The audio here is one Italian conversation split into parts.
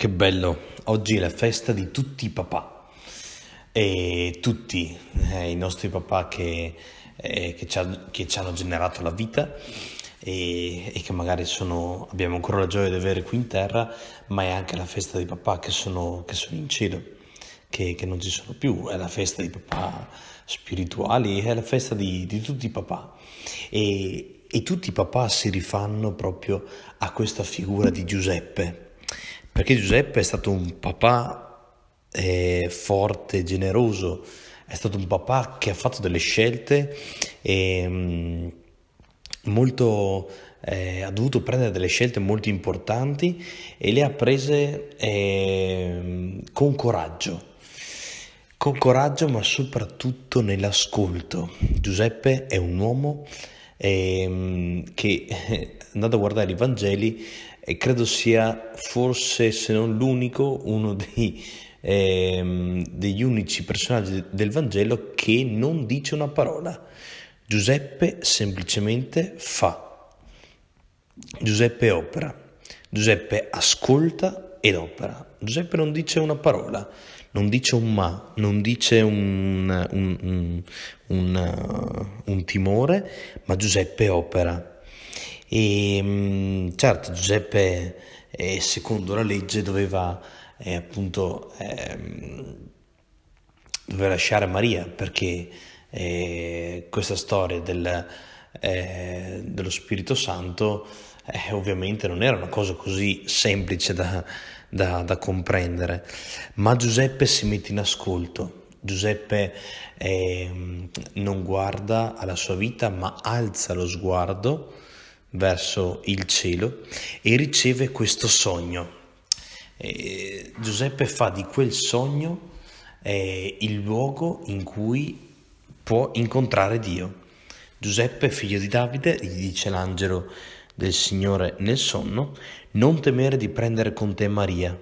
Che bello, oggi è la festa di tutti i papà e tutti eh, i nostri papà che, eh, che, ci ha, che, ci hanno generato la vita e, e che magari sono, abbiamo ancora la gioia di avere qui in terra, ma è anche la festa dei papà che sono, che sono in cielo, che, non ci sono più, è la festa dei papà spirituali, è la festa di, di tutti i papà. E, e tutti i papà si rifanno proprio a questa figura di Giuseppe perché Giuseppe è stato un papà eh, forte, generoso, è stato un papà che ha fatto delle scelte e mm, molto, eh, ha dovuto prendere delle scelte molto importanti e le ha prese eh, con coraggio con coraggio ma soprattutto nell'ascolto. Giuseppe è un uomo ehm, che eh, andando a guardare i Vangeli eh, credo sia forse se non l'unico uno dei, ehm, degli unici personaggi del Vangelo che non dice una parola. Giuseppe semplicemente fa, Giuseppe opera, Giuseppe ascolta ed opera. Giuseppe non dice una parola, non dice un ma, non dice un, un, un, un uh, timore, ma Giuseppe opera. E ehm, certo, Giuseppe, eh, secondo la legge, doveva eh, appunto eh, doveva lasciare Maria perché eh, questa storia del, eh, dello Spirito Santo eh, ovviamente non era una cosa così semplice da, da, da, comprendere, ma Giuseppe si mette in ascolto, Giuseppe eh, non guarda alla sua vita ma alza lo sguardo verso il cielo e riceve questo sogno. Eh, Giuseppe fa di quel sogno eh, il luogo in cui può incontrare Dio. Giuseppe, figlio di Davide, gli dice l'angelo, del Signore nel sonno, non temere di prendere con te Maria,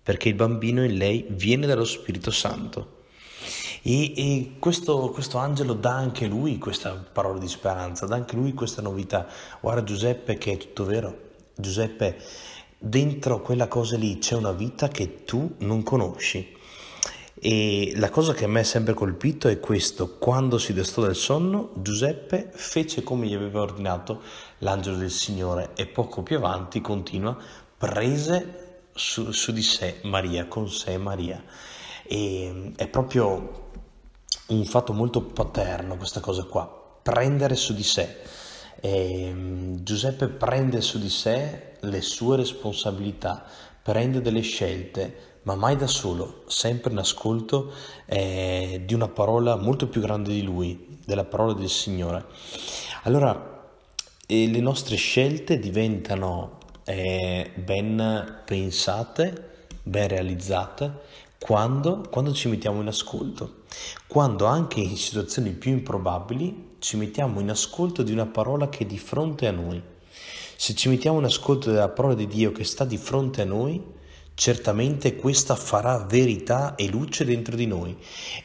perché il bambino in lei viene dallo Spirito Santo. E, e questo, questo, angelo dà anche lui questa parola di speranza, dà anche lui questa novità. Guarda Giuseppe che è tutto vero. Giuseppe, dentro quella cosa lì c'è una vita che tu non conosci. E la cosa che a me ha sempre colpito è questo, quando si destò dal sonno, Giuseppe fece come gli aveva ordinato l'angelo del Signore e poco più avanti continua, prese su, su di sé Maria, con sé Maria. E mm, è proprio un fatto molto paterno questa cosa qua, prendere su di sé. E, mm, Giuseppe prende su di sé le sue responsabilità, prende delle scelte, ma mai da solo, sempre in ascolto eh, di una parola molto più grande di lui, della parola del Signore. Allora, eh, le nostre scelte diventano eh, ben pensate, ben realizzate, quando, quando ci mettiamo in ascolto, quando anche in situazioni più improbabili ci mettiamo in ascolto di una parola che è di fronte a noi. Se ci mettiamo in ascolto della parola di Dio che sta di fronte a noi, Certamente questa farà verità e luce dentro di noi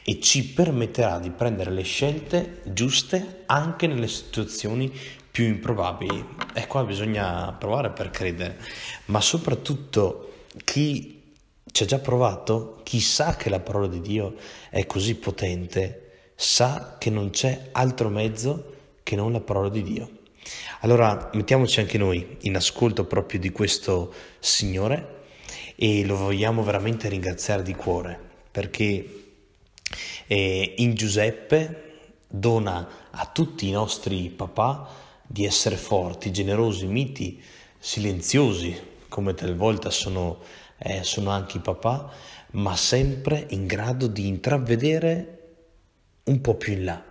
e ci permetterà di prendere le scelte giuste anche nelle situazioni più improbabili. E qua bisogna provare per credere, ma soprattutto chi ci ha già provato, chi sa che la parola di Dio è così potente, sa che non c'è altro mezzo che non la parola di Dio. Allora mettiamoci anche noi in ascolto proprio di questo Signore e lo vogliamo veramente ringraziare di cuore perché eh, in Giuseppe dona a tutti i nostri papà di essere forti, generosi, miti, silenziosi, come talvolta sono, eh, sono anche i papà, ma sempre in grado di intravedere un po' più in là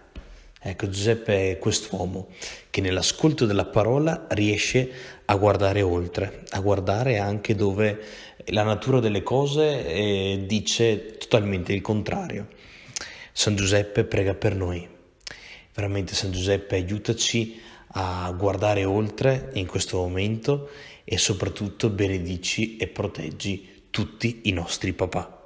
Ecco, Giuseppe è quest'uomo che nell'ascolto della parola riesce a guardare oltre, a guardare anche dove la natura delle cose eh, dice totalmente il contrario. San Giuseppe prega per noi. Veramente San Giuseppe aiutaci a guardare oltre in questo momento e soprattutto benedici e proteggi tutti i nostri papà.